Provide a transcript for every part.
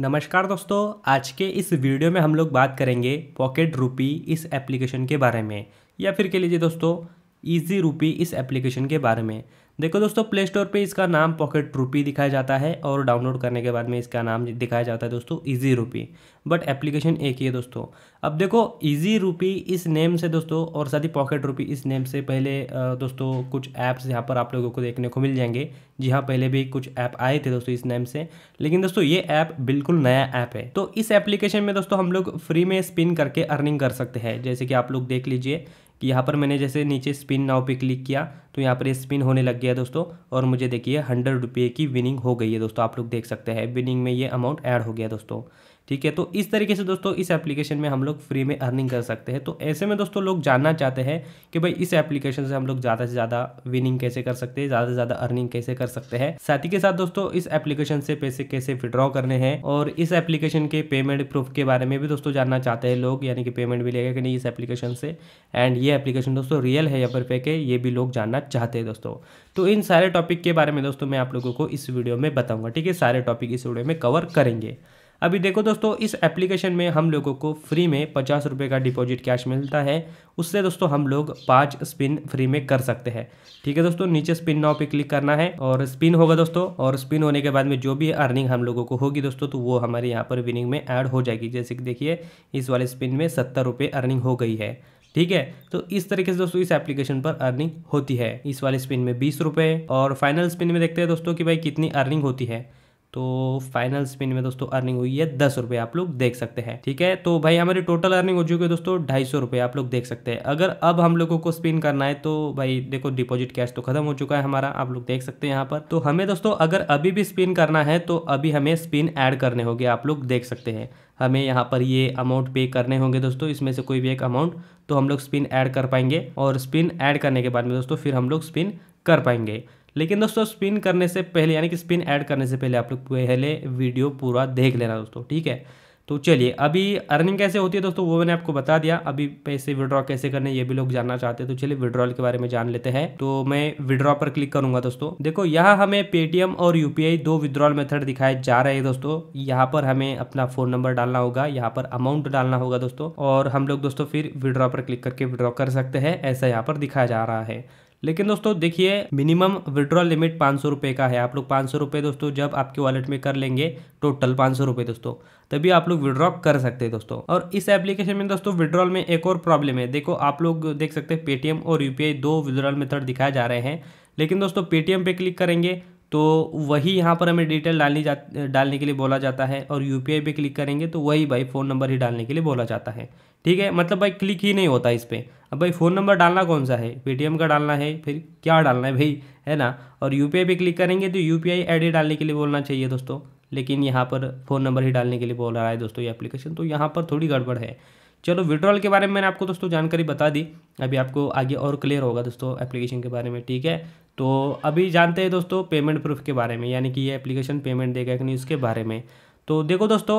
नमस्कार दोस्तों आज के इस वीडियो में हम लोग बात करेंगे पॉकेट रूपी इस एप्लीकेशन के बारे में या फिर कह लीजिए दोस्तों ईजी रूपी इस एप्लीकेशन के बारे में देखो दोस्तों प्ले स्टोर पर इसका नाम पॉकेट रूपी दिखाया जाता है और डाउनलोड करने के बाद में इसका नाम दिखाया जाता है दोस्तों ईजी रूपी बट एप्लीकेशन एक ही है दोस्तों अब देखो ईजी रूपी इस नेम से दोस्तों और साथ ही पॉकेट रूपी इस नेम से पहले दोस्तों कुछ ऐप्स यहाँ पर आप लोगों को देखने को मिल जाएंगे जी हाँ पहले भी कुछ ऐप आए थे दोस्तों इस नेम से लेकिन दोस्तों ये ऐप बिल्कुल नया ऐप है तो इस एप्लीकेशन में दोस्तों हम लोग फ्री में स्पिन करके अर्निंग कर सकते हैं जैसे कि आप लोग देख लीजिए कि यहाँ पर मैंने जैसे नीचे स्पिन नाव पे क्लिक किया तो यहाँ पर ये स्पिन होने लग गया दोस्तों और मुझे देखिए हंड्रेड रुपये की विनिंग हो गई है दोस्तों आप लोग देख सकते हैं विनिंग में ये अमाउंट ऐड हो गया दोस्तों ठीक है तो इस तरीके से दोस्तों इस एप्लीकेशन में हम लोग फ्री में अर्निंग कर सकते हैं तो ऐसे में दोस्तों लोग जानना चाहते हैं कि भाई इस एप्लीकेशन से हम लोग ज़्यादा से ज़्यादा विनिंग कैसे कर सकते हैं ज़्यादा से ज़्यादा अर्निंग कैसे कर सकते हैं साथ ही के साथ दोस्तों इस एप्लीकेशन से पैसे कैसे विड्रॉ करने हैं और इस एप्लीकेशन के पेमेंट प्रूफ के बारे में भी दोस्तों जानना चाहते हैं लोग यानी कि पेमेंट भी लेगा कि नहीं इस एप्लीकेशन से एंड ये एप्लीकेशन दोस्तों रियल है या पर पे के ये भी लोग जानना चाहते हैं दोस्तों तो इन सारे टॉपिक के बारे में दोस्तों मैं आप लोगों को इस वीडियो में बताऊंगा ठीक है सारे टॉपिक इस वीडियो में कवर करेंगे अभी देखो दोस्तों इस एप्लीकेशन में हम लोगों को फ्री में पचास रुपये का डिपॉजिट कैश मिलता है उससे दोस्तों हम लोग पाँच स्पिन फ्री में कर सकते हैं ठीक है दोस्तों नीचे स्पिन नाव पे क्लिक करना है और स्पिन होगा दोस्तों और स्पिन होने के बाद में जो भी अर्निंग हम लोगों को होगी दोस्तों तो वो हमारे यहाँ पर विनिंग में ऐड हो जाएगी जैसे कि देखिए इस वाले स्पिन में सत्तर रुपये अर्निंग हो गई है ठीक है तो इस तरीके से दोस्तों इस एप्लीकेशन पर अर्निंग होती है इस वाले स्पिन में बीस रुपये और फाइनल स्पिन में देखते हैं दोस्तों कि भाई कितनी अर्निंग होती है तो फाइनल स्पिन में दोस्तों अर्निंग हुई है दस रुपये आप लोग देख सकते हैं ठीक है तो भाई हमारी टोटल अर्निंग हो चुकी है दोस्तों ढाई सौ रुपये आप लोग देख सकते हैं अगर अब हम लोगों को स्पिन करना है तो भाई देखो डिपॉजिट कैश तो खत्म हो चुका है हमारा आप लोग देख सकते हैं यहाँ पर तो हमें दोस्तों अगर अभी भी स्पिन करना है तो अभी हमें स्पिन ऐड करने होंगे आप लोग देख सकते हैं हमें यहाँ पर ये अमाउंट पे करने होंगे दोस्तों इसमें से कोई भी एक अमाउंट तो हम लोग स्पिन ऐड कर पाएंगे और स्पिन ऐड करने के बाद में दोस्तों फिर हम लोग स्पिन कर पाएंगे लेकिन दोस्तों स्पिन करने से पहले यानी कि स्पिन ऐड करने से पहले आप लोग पहले वीडियो पूरा देख लेना दोस्तों ठीक है तो चलिए अभी अर्निंग कैसे होती है दोस्तों वो मैंने आपको बता दिया अभी पैसे विड्रॉ कैसे करने ये भी लोग जानना चाहते हैं तो चलिए विड्रॉल के बारे में जान लेते हैं तो मैं विड्रॉ पर क्लिक करूंगा दोस्तों देखो यहाँ हमें पेटीएम और यूपीआई दो विद्रॉल मेथड दिखाए जा रहे हैं दोस्तों यहाँ पर हमें अपना फोन नंबर डालना होगा यहाँ पर अमाउंट डालना होगा दोस्तों और हम लोग दोस्तों फिर विड्रॉ पर क्लिक करके विड्रॉ कर सकते हैं ऐसा यहाँ पर दिखाया जा रहा है लेकिन दोस्तों देखिए मिनिमम विड्रॉल लिमिट पाँच सौ रुपये का है आप लोग पाँच सौ रुपये दोस्तों जब आपके वॉलेट में कर लेंगे टोटल पाँच सौ रुपये दोस्तों तभी आप लोग विड्रॉ कर सकते हैं दोस्तों और इस एप्लीकेशन में दोस्तों विड्रॉल में एक और प्रॉब्लम है देखो आप लोग देख सकते हैं पेटीएम और यूपीआई दो विड्रॉल मेथड दिखाए जा रहे हैं लेकिन दोस्तों पेटीएम पे क्लिक करेंगे तो वही यहाँ पर हमें डिटेल डालनी जा डालने के लिए बोला जाता है और यू पे क्लिक करेंगे तो वही भाई फ़ोन नंबर ही डालने के लिए बोला जाता है ठीक है मतलब भाई क्लिक ही नहीं होता इस पर अब भाई फ़ोन नंबर डालना कौन सा है पेटीएम का डालना है फिर क्या डालना है भाई है ना और यू पी क्लिक करेंगे तो यू पी आई डालने के लिए बोलना चाहिए दोस्तों लेकिन यहाँ पर फ़ोन नंबर ही डालने के लिए बोल रहा है दोस्तों ये एप्लीकेशन तो यहाँ पर थोड़ी गड़बड़ है चलो विड्रॉल के बारे में मैंने आपको दोस्तों जानकारी बता दी अभी आपको आगे और क्लियर होगा दोस्तों एप्लीकेशन के बारे में ठीक है तो अभी जानते हैं दोस्तों पेमेंट प्रूफ के बारे में यानी कि ये एप्लीकेशन पेमेंट देगा कि नहीं उसके बारे में तो देखो दोस्तों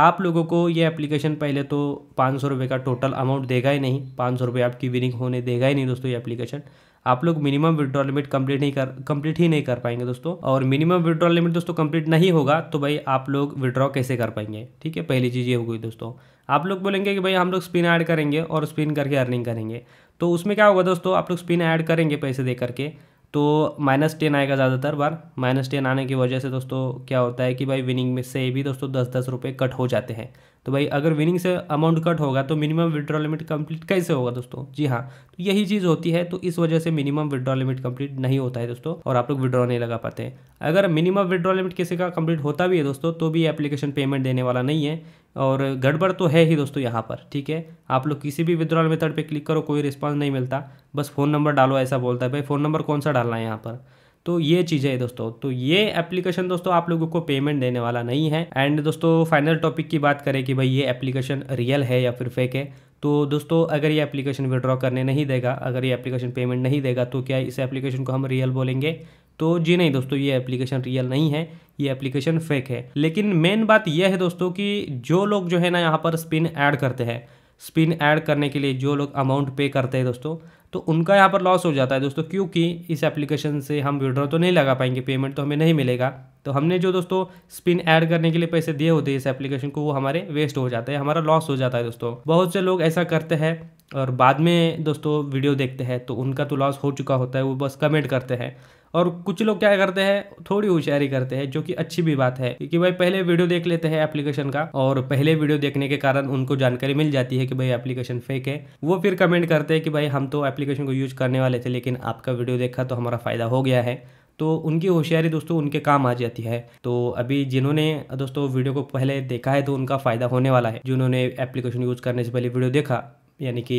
आप लोगों को ये एप्लीकेशन पहले तो पाँच सौ रुपये का टोटल अमाउंट देगा ही नहीं पाँच सौ रुपये आपकी विनिंग होने देगा ही नहीं दोस्तों ये एप्लीकेशन आप लोग मिनिमम विड्रॉ लिमिट कंप्लीट नहीं कर कंप्लीट ही नहीं कर पाएंगे दोस्तों और मिनिमम विड्रॉ लिमिट दोस्तों कंप्लीट नहीं होगा तो भाई आप लोग विड्रॉ कैसे कर पाएंगे ठीक है पहली चीज़ ये हो गई दोस्तों आप लोग बोलेंगे कि भाई हम लोग स्पिन ऐड करेंगे और स्पिन करके अर्निंग करेंगे तो उसमें क्या होगा दोस्तों आप लोग स्पिन ऐड करेंगे पैसे दे करके तो माइनस टेन आएगा ज़्यादातर बार माइनस टेन आने की वजह से दोस्तों क्या होता है कि भाई विनिंग में से भी दोस्तों दस दस रुपये कट हो जाते हैं तो भाई अगर विनिंग से अमाउंट कट होगा तो मिनिमम विड्रॉ लिमिट कंप्लीट कैसे होगा दोस्तों जी हाँ तो यही चीज़ होती है तो इस वजह से मिनिमम विड्रॉ लिमिट कंप्लीट नहीं होता है दोस्तों और आप लोग विड्रॉ नहीं लगा पाते हैं अगर मिनिमम विड्रॉ लिमिट किसी का कंप्लीट होता भी है दोस्तों तो भी एप्लीकेशन पेमेंट देने वाला नहीं है और गड़बड़ तो है ही दोस्तों यहाँ पर ठीक है आप लोग किसी भी विद्रॉल मेथड पर क्लिक करो कोई रिस्पॉन्स नहीं मिलता बस फ़ोन नंबर डालो ऐसा बोलता है भाई फ़ोन नंबर कौन सा डालना है यहाँ पर तो ये चीज़ें है दोस्तों तो ये एप्लीकेशन दोस्तों आप लोगों को पेमेंट देने वाला नहीं है एंड दोस्तों फाइनल टॉपिक की बात करें कि भाई ये एप्लीकेशन रियल है या फिर फेक है तो दोस्तों अगर ये एप्लीकेशन विड्रॉ करने नहीं देगा अगर ये एप्लीकेशन पेमेंट नहीं देगा तो क्या इस एप्लीकेशन को हम रियल बोलेंगे तो जी नहीं दोस्तों ये एप्लीकेशन रियल नहीं है ये एप्लीकेशन फेक है लेकिन मेन बात यह है दोस्तों कि जो लोग जो है ना यहाँ पर स्पिन ऐड करते हैं स्पिन ऐड करने के लिए जो लोग अमाउंट पे करते हैं दोस्तों तो उनका यहाँ पर लॉस हो जाता है दोस्तों क्योंकि इस एप्लीकेशन से हम विड्रॉ तो नहीं लगा पाएंगे पेमेंट तो हमें नहीं मिलेगा तो हमने जो दोस्तों स्पिन ऐड करने के लिए पैसे दिए होते हैं इस एप्लीकेशन को वो हमारे वेस्ट हो जाता है हमारा लॉस हो जाता है दोस्तों बहुत से लोग ऐसा करते हैं और बाद में दोस्तों वीडियो देखते हैं तो उनका तो लॉस हो चुका होता है वो बस कमेंट करते हैं और कुछ लोग क्या करते हैं थोड़ी होशियारी करते हैं जो कि अच्छी भी बात है क्योंकि भाई पहले वीडियो देख लेते हैं एप्लीकेशन का और पहले वीडियो देखने के कारण उनको जानकारी मिल जाती है कि भाई एप्लीकेशन फेक है वो फिर कमेंट करते हैं कि भाई हम तो एप्लीकेशन को यूज करने वाले थे लेकिन आपका वीडियो देखा तो हमारा फ़ायदा हो गया है तो उनकी होशियारी दोस्तों उनके काम आ जाती है तो अभी जिन्होंने दोस्तों वीडियो को पहले देखा है तो उनका फ़ायदा होने वाला है जिन्होंने एप्लीकेशन यूज़ करने से पहले वीडियो देखा यानी कि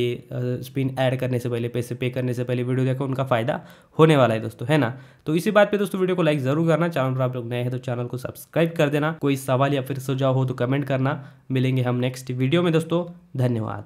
स्पिन ऐड करने से पहले पैसे पे करने से पहले वीडियो देखा उनका फ़ायदा होने वाला है दोस्तों है ना तो इसी बात पे दोस्तों वीडियो को लाइक ज़रूर करना चैनल पर आप लोग नए हैं तो चैनल को सब्सक्राइब कर देना कोई सवाल या फिर सुझाव हो तो कमेंट करना मिलेंगे हम नेक्स्ट वीडियो में दोस्तों धन्यवाद